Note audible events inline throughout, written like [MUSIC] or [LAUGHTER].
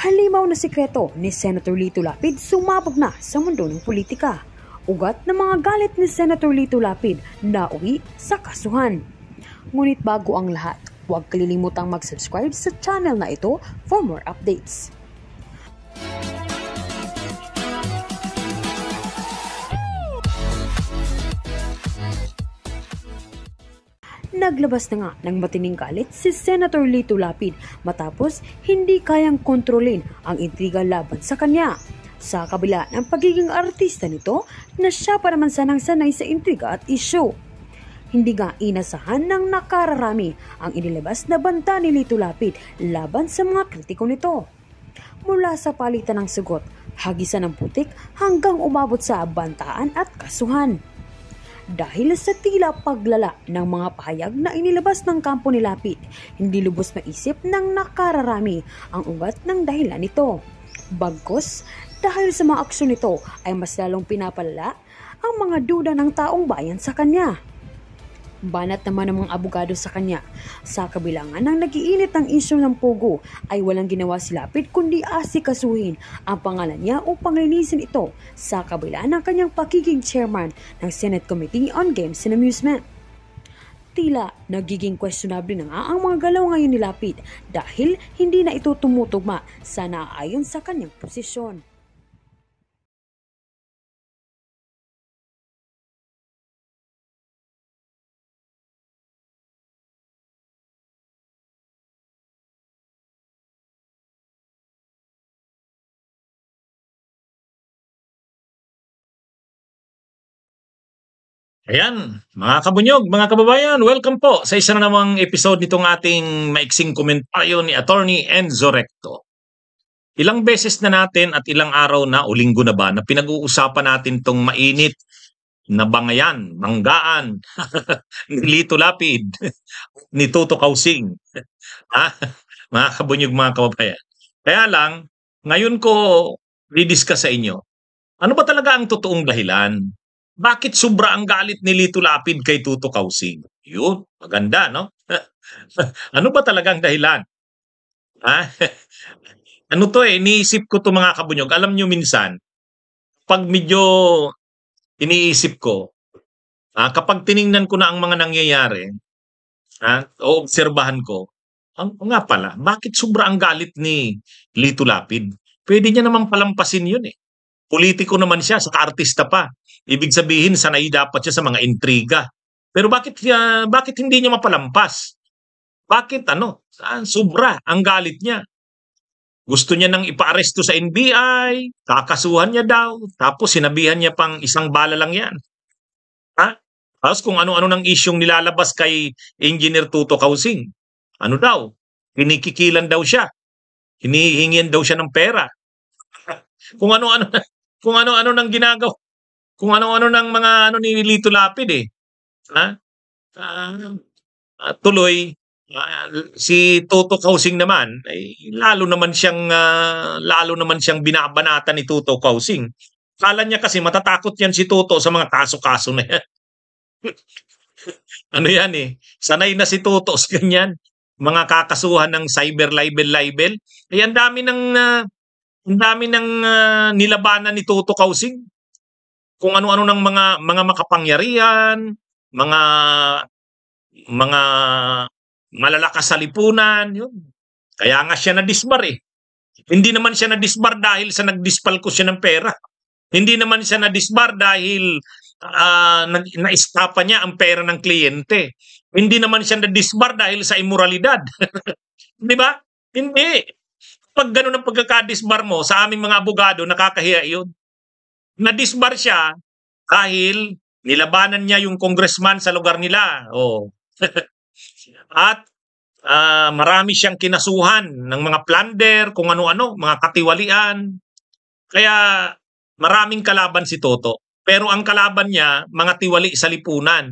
halimaw na sikreto ni Senator Lito Lapid sumabog na sa mundo ng politika. Ugat ng mga galit ni Senator Lito Lapid na uwi sa kasuhan. Ngunit bago ang lahat, huwag kalilimutang mag-subscribe sa channel na ito for more updates. Naglabas na nga ng matining galit si Senator Lito Lapid matapos hindi kayang kontrolin ang intriga laban sa kanya. Sa kabila ng pagiging artista nito na siya pa naman sanang sanay sa intriga at isyo. Hindi nga inasahan ng nakararami ang inilabas na banta ni Lito Lapid laban sa mga kritiko nito. Mula sa palitan ng sugot, hagisan ng putik hanggang umabot sa bantaan at kasuhan dahil sa tila paglala ng mga pahayag na inilabas ng kampo ni Lapid. Hindi lubos maisip ng nakararami ang ugat ng dahilan nito. Bagkos, dahil sa mga aksyon nito ay mas lalong pinapalala ang mga duda ng taong bayan sa kanya. Banat naman ng mga abogado sa kanya. Sa kabilangan ng nagiinit ang isyo ng Pogo ay walang ginawa si Lapid kundi asikasuhin ang pangalan niya upang linisin ito sa kabila ng kanyang pagiging chairman ng Senate Committee on Games and Amusement. Tila nagiging questionable na nga ang mga galaw ngayon ni Lapid dahil hindi na ito tumutugma sa naayon sa kanyang posisyon. Ayan, mga kabunyog, mga kababayan, welcome po sa isa na namang episode nitong ating maiksing komentaryo ni Attorney Enzo Recto. Ilang beses na natin at ilang araw na o linggo na ba na pinag-uusapan natin tong mainit na bangayan, banggaan, [LAUGHS] ni Lito Lapid, [LAUGHS] ni Toto Kausing. ha? [LAUGHS] Ah, mga kabunyog, mga kababayan. Kaya lang, ngayon ko didiscuss sa inyo, ano ba talaga ang totoong dahilan bakit sobra ang galit ni Lito Lapid kay Tuto Kausing? Yun, maganda, no? [LAUGHS] ano ba talaga ang dahilan? Ha? [LAUGHS] ano to eh, iniisip ko to mga kabunyog. Alam nyo minsan, pag medyo iniisip ko, ah, kapag tiningnan ko na ang mga nangyayari, ah, o obserbahan ko, ang, nga pala, bakit sobra ang galit ni Lito Lapid? Pwede niya namang palampasin yun eh. Politiko naman siya, sa artista pa. Ibig sabihin, sanay dapat siya sa mga intriga. Pero bakit, uh, bakit hindi niya mapalampas? Bakit ano? Saan? Sobra ang galit niya. Gusto niya nang ipaaresto sa NBI, kakasuhan niya daw, tapos sinabihan niya pang isang bala lang yan. Ha? Tapos kung ano-ano ng isyong nilalabas kay Engineer Tuto Kausing. Ano daw? Kinikikilan daw siya. Hinihingian daw siya ng pera. [LAUGHS] kung ano-ano kung ano-ano nang ginagawa. Kung ano-ano nang mga ano ni Lito Lapid eh. Ha? Uh, uh, tuloy, uh, si Toto Kausing naman, ay lalo naman siyang uh, lalo naman siyang binabanatan ni Toto Kausing. Kala niya kasi matatakot yan si Toto sa mga kaso-kaso na yan. [LAUGHS] ano yan eh, sanay na si Toto sa ganyan mga kakasuhan ng cyber libel libel. Ay ang dami ng uh, ang dami ng uh, nilabanan ni Toto Kausig. Kung ano-ano ng mga mga makapangyarihan, mga mga malalakas sa lipunan, yun. Kaya nga siya na-disbar eh. Hindi naman siya na-disbar dahil sa nagdispal ko siya ng pera. Hindi naman siya na-disbar dahil uh, naistapa niya ang pera ng kliyente. Hindi naman siya na-disbar dahil sa immoralidad. [LAUGHS] Di ba? Hindi pag ganun ang pagkakadisbar mo sa aming mga abogado, nakakahiya yun. Nadisbar siya dahil nilabanan niya yung congressman sa lugar nila. Oh. [LAUGHS] At uh, marami siyang kinasuhan ng mga plunder, kung ano-ano, mga katiwalian. Kaya maraming kalaban si Toto. Pero ang kalaban niya, mga tiwali sa lipunan.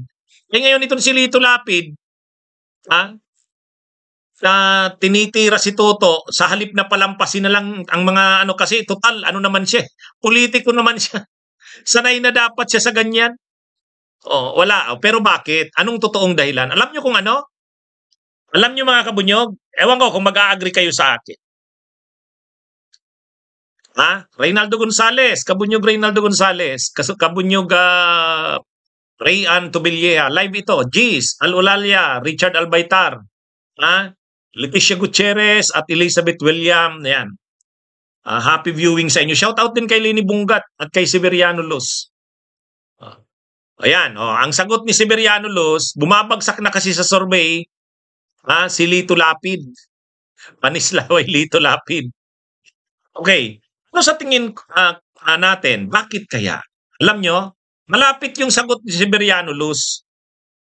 Eh ngayon itong si Lito Lapid, ha? Ah, sa tinitira si Toto sa halip na palampasin na lang ang mga ano kasi total ano naman siya politiko naman siya [LAUGHS] sanay na dapat siya sa ganyan oh wala oh, pero bakit anong totoong dahilan alam niyo kung ano alam niyo mga kabunyog ewan ko kung mag-aagree kayo sa akin Ha? Reynaldo Gonzales, Kabunyog Reynaldo Gonzales, Kabunyog uh, ah, Rayan Tobilleja, live ito, Jeez, Alulalia, Richard Albaitar, ha? Leticia Gutierrez at Elizabeth William. Ayan. Uh, happy viewing sa inyo. Shout out din kay Lini Bungat at kay Severiano Luz. Uh, ayan, oh, ang sagot ni Severiano Luz, bumabagsak na kasi sa survey ha, si Lito Lapid. Panislaway [LAUGHS] Lito Lapid. Okay. Ano sa tingin uh, uh, natin, bakit kaya? Alam nyo, malapit yung sagot ni Severiano Luz.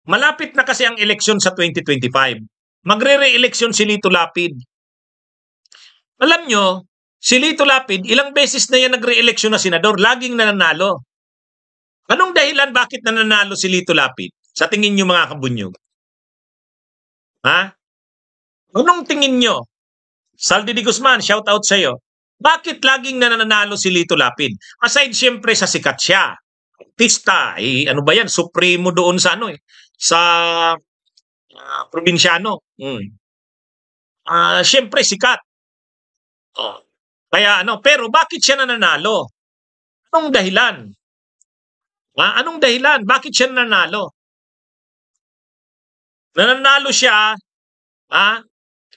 Malapit na kasi ang eleksyon sa 2025 magre-reeleksyon si Lito Lapid. Alam nyo, si Lito Lapid, ilang beses na yan nagre-eleksyon na senador, laging nananalo. Anong dahilan bakit nananalo si Lito Lapid? Sa tingin nyo mga kabunyog? Ha? Anong tingin nyo? Saldi Di Guzman, shout out sa iyo. Bakit laging nananalo si Lito Lapid? Aside siyempre sa sikat siya. Artista, eh, ano ba yan? Supremo doon sa ano eh. Sa uh, probinsyano. Mm. Uh, Siyempre, sikat. Oh. Kaya ano, pero bakit siya nananalo? Anong dahilan? Ha? Anong dahilan? Bakit siya nananalo? Nananalo siya, ha?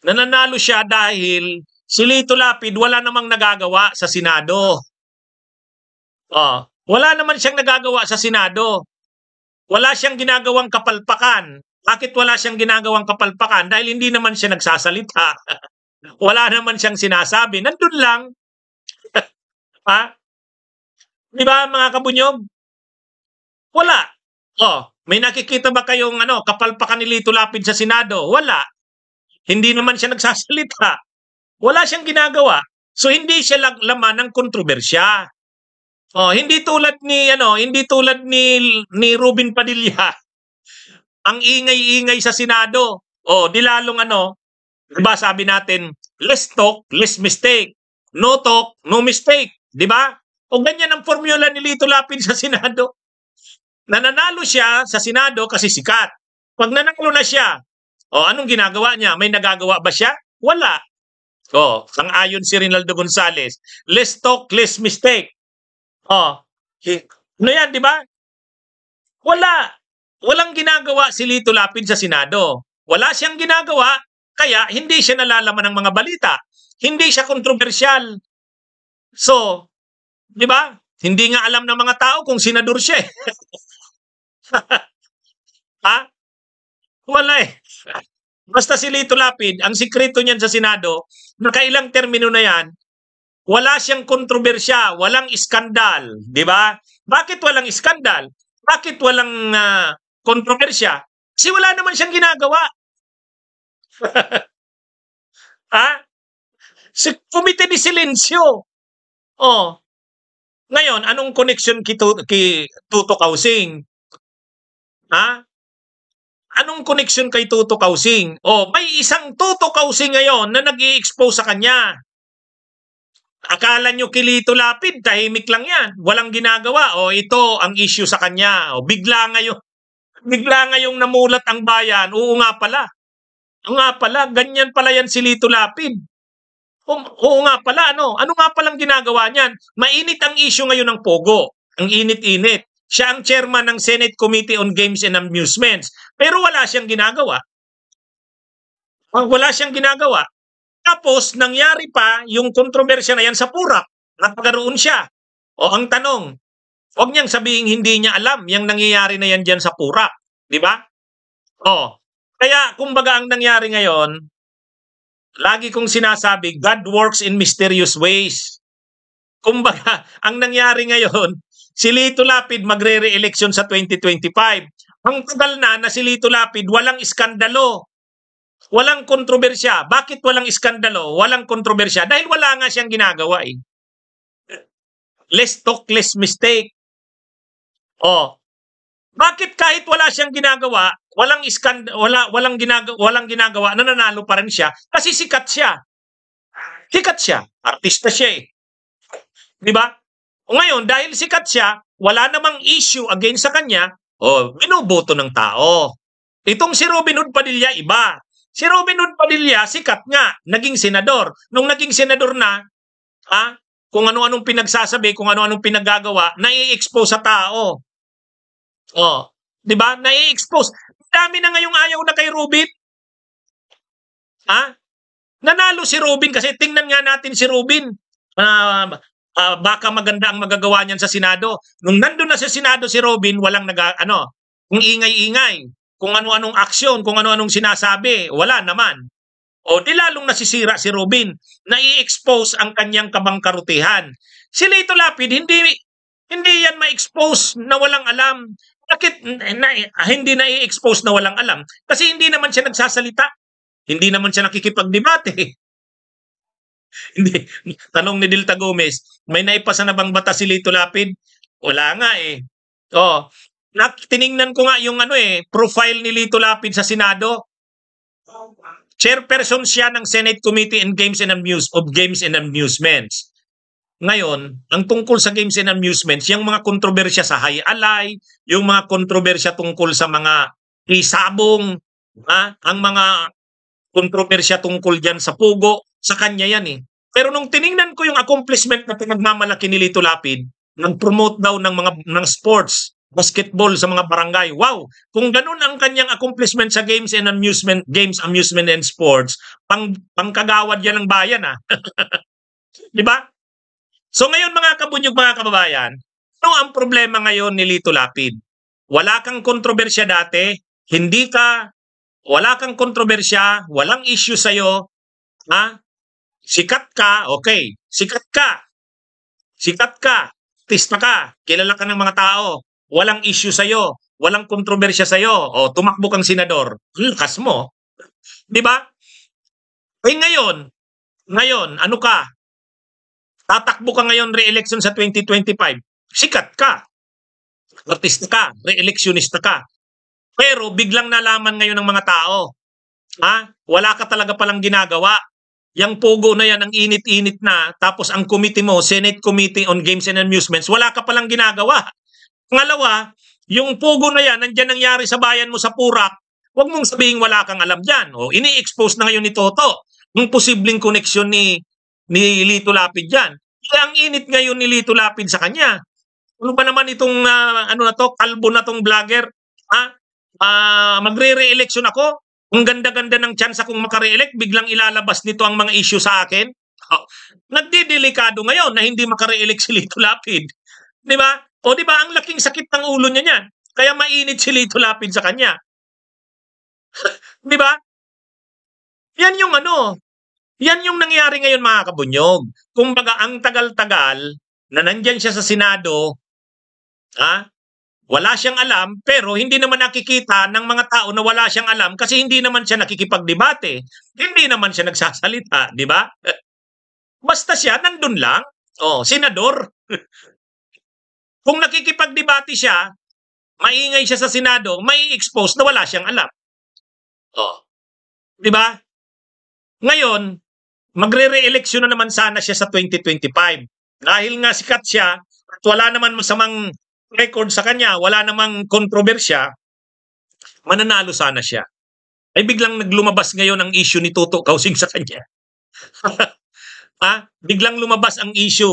Nananalo siya dahil si Lito Lapid wala namang nagagawa sa Senado. Oh, wala naman siyang nagagawa sa Senado. Wala siyang ginagawang kapalpakan bakit wala siyang ginagawang kapalpakan? Dahil hindi naman siya nagsasalita. [LAUGHS] wala naman siyang sinasabi. Nandun lang. [LAUGHS] ha? Di ba mga kabunyog? Wala. Oh, may nakikita ba kayong ano, kapalpakan ni Lito Lapid sa Senado? Wala. Hindi naman siya nagsasalita. Wala siyang ginagawa. So hindi siya lang laman ng kontrobersya. Oh, hindi tulad ni ano, hindi tulad ni ni Ruben Padilla ang ingay-ingay sa Senado. O, di lalong ano, di ba sabi natin, less talk, less mistake. No talk, no mistake. Di ba? O ganyan ang formula ni Lito Lapid sa Senado. Nananalo siya sa Senado kasi sikat. Pag nanalo na siya, o anong ginagawa niya? May nagagawa ba siya? Wala. O, ang ayon si Rinaldo Gonzales, less talk, less mistake. O, ano yan, di ba? Wala walang ginagawa si Lito Lapid sa Senado. Wala siyang ginagawa, kaya hindi siya nalalaman ng mga balita. Hindi siya kontrobersyal. So, di ba? Hindi nga alam ng mga tao kung senador siya. Eh. [LAUGHS] ha? Wala eh. Basta si Lito Lapid, ang sikreto niyan sa Senado, nakailang termino na yan, wala siyang kontrobersya, walang iskandal, di ba? Bakit walang iskandal? Bakit walang uh, kontrobersya kasi wala naman siyang ginagawa. [LAUGHS] ha? Si Committee ni Silencio. Oh. Ngayon, anong connection ki, ki Tuto Kausing? Ha? Anong connection kay Tuto Kausing? Oh, may isang Tuto Kausing ngayon na nag expose sa kanya. Akala nyo kilito lapid, tahimik lang yan. Walang ginagawa. O oh, ito ang issue sa kanya. O oh, bigla ngayon, bigla ngayong namulat ang bayan, oo nga pala. Oo nga pala, ganyan pala yan si Lito Lapid. Oo, oo nga pala, ano? Ano nga palang ginagawa niyan? Mainit ang issue ngayon ng Pogo. Ang init-init. Siya ang chairman ng Senate Committee on Games and Amusements. Pero wala siyang ginagawa. Ah, wala siyang ginagawa. Tapos, nangyari pa yung kontrobersya na yan sa Purak. Nagkaroon siya. O ang tanong, Huwag niyang sabihin hindi niya alam yung nangyayari na yan dyan sa Purak. Di ba? Oh. Kaya, kumbaga, ang nangyari ngayon, lagi kong sinasabi, God works in mysterious ways. Kumbaga, [LAUGHS] ang nangyari ngayon, si Lito Lapid magre-re-election sa 2025. Ang tagal na na si Lito Lapid, walang iskandalo. Walang kontrobersya. Bakit walang iskandalo? Walang kontrobersya. Dahil wala nga siyang ginagawa eh. Less talk, less mistake. Oh. Bakit kahit wala siyang ginagawa, walang iskan wala walang ginagawa, walang ginagawa, nananalo pa rin siya kasi sikat siya. Sikat siya, artista siya eh. 'Di ba? Ngayon, dahil sikat siya, wala namang issue against sa kanya, oh, binoboto ng tao. Itong si Robin Hood Padilla iba. Si Robin Hood Padilla sikat nga, naging senador. Nung naging senador na, ha, ah, kung ano-anong pinagsasabi, kung ano-anong pinagagawa, nai-expose sa tao. Oh, 'di ba? Nai-expose. Dami na ngayong ayaw na kay Rubin. Ha? Nanalo si Rubin kasi tingnan nga natin si Rubin. Uh, uh, baka maganda ang magagawa niyan sa Senado. Nung nandoon na sa Senado si Robin, walang nag ano, kung ingay-ingay, kung ano-anong aksyon, kung ano-anong sinasabi, wala naman. O di lalong nasisira si Robin, nai-expose ang kanyang kabangkarutihan. Si Lito Lapid, hindi hindi yan ma-expose na walang alam. Bakit na, ah, hindi na i-expose na walang alam? Kasi hindi naman siya nagsasalita. Hindi naman siya nakikipagdebate. [LAUGHS] hindi. Tanong ni Delta Gomez, may naipasa na bang bata si Lito Lapid? Wala nga eh. Oh, na, tiningnan ko nga yung ano eh, profile ni Lito Lapid sa Senado. Chairperson siya ng Senate Committee on Games and Amuse of Games and Amusements. Ngayon, ang tungkol sa games and amusements, yung mga kontrobersya sa high alay, yung mga kontrobersya tungkol sa mga isabong, ha? ang mga kontrobersya tungkol dyan sa pugo, sa kanya yan eh. Pero nung tiningnan ko yung accomplishment na pinagmamalaki ni Lito Lapid, nag-promote daw ng mga ng sports, basketball sa mga barangay. Wow! Kung ganun ang kanyang accomplishment sa games and amusement, games, amusement and sports, pang pangkagawad yan ng bayan ah. [LAUGHS] 'Di ba? So ngayon mga kabunyog mga kababayan, ano ang problema ngayon ni Lito Lapid? Wala kang kontrobersya dati, hindi ka, wala kang kontrobersya, walang issue sa'yo, ha? Sikat ka, okay, sikat ka, sikat ka, artista ka, kilala ka ng mga tao, walang issue sa'yo, walang kontrobersya sa'yo, o tumakbo kang senador, lakas hmm, mo. Di ba? Eh ngayon, ngayon, ano ka? Tatakbo ka ngayon re-election sa 2025. Sikat ka. Artista ka. Re-electionista ka. Pero biglang nalaman ngayon ng mga tao. Ha? Wala ka talaga palang ginagawa. Yang pogo na yan, ang init-init na, tapos ang committee mo, Senate Committee on Games and Amusements, wala ka palang ginagawa. Pangalawa, yung pogo na yan, nandiyan nangyari sa bayan mo sa Purak, huwag mong sabihin wala kang alam dyan. O, ini-expose na ngayon ni Toto yung posibleng koneksyon ni ni Lito Lapid yan. Ang init ngayon ni Lito Lapid sa kanya. Ano ba naman itong uh, ano na to, kalbo na tong vlogger? Ha? Uh, magre-re-election ako? Ang ganda-ganda ng chance akong makare-elect, biglang ilalabas nito ang mga issue sa akin. Oh. Nagdidelikado ngayon na hindi makare-elect si Lito Lapid. Di ba? O di ba, ang laking sakit ng ulo niya niyan. Kaya mainit si Lito Lapid sa kanya. [LAUGHS] di ba? Yan yung ano, yan yung nangyari ngayon mga kabunyog. Kumbaga ang tagal-tagal na nandyan siya sa Senado, ha? wala siyang alam pero hindi naman nakikita ng mga tao na wala siyang alam kasi hindi naman siya nakikipagdebate. Hindi naman siya nagsasalita, [LAUGHS] di ba? Basta siya nandun lang. Oh, senador. [LAUGHS] Kung nakikipagdebate siya, maingay siya sa Senado, may expose na wala siyang alam. Oh. 'Di ba? Ngayon, magre-reeleksyon na naman sana siya sa 2025. Dahil nga sikat siya at wala naman masamang record sa kanya, wala namang kontrobersya, mananalo sana siya. Ay biglang naglumabas ngayon ang issue ni Toto Kausing sa kanya. [LAUGHS] ha? Biglang lumabas ang issue